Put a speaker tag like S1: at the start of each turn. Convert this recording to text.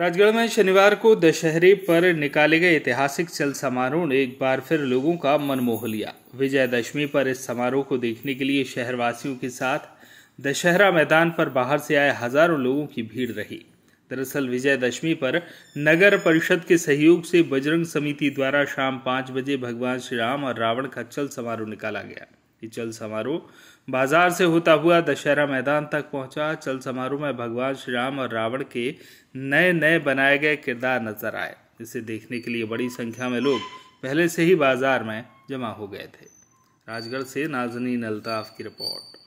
S1: राजगढ़ में शनिवार को दशहरे पर निकाले गए ऐतिहासिक चल समारोह ने एक बार फिर लोगों का मन मोह लिया विजयदशमी पर इस समारोह को देखने के लिए शहरवासियों के साथ दशहरा मैदान पर बाहर से आए हजारों लोगों की भीड़ रही दरअसल विजयदशमी पर नगर परिषद के सहयोग से बजरंग समिति द्वारा शाम पाँच बजे भगवान श्री राम और रावण का चल समारोह निकाला गया कि चल समारोह बाजार से होता हुआ दशहरा मैदान तक पहुंचा चल समारोह में भगवान श्री राम और रावण के नए नए बनाए गए किरदार नजर आए इसे देखने के लिए बड़ी संख्या में लोग पहले से ही बाजार में जमा हो गए थे राजगढ़ से नाजनी अल्ताफ की रिपोर्ट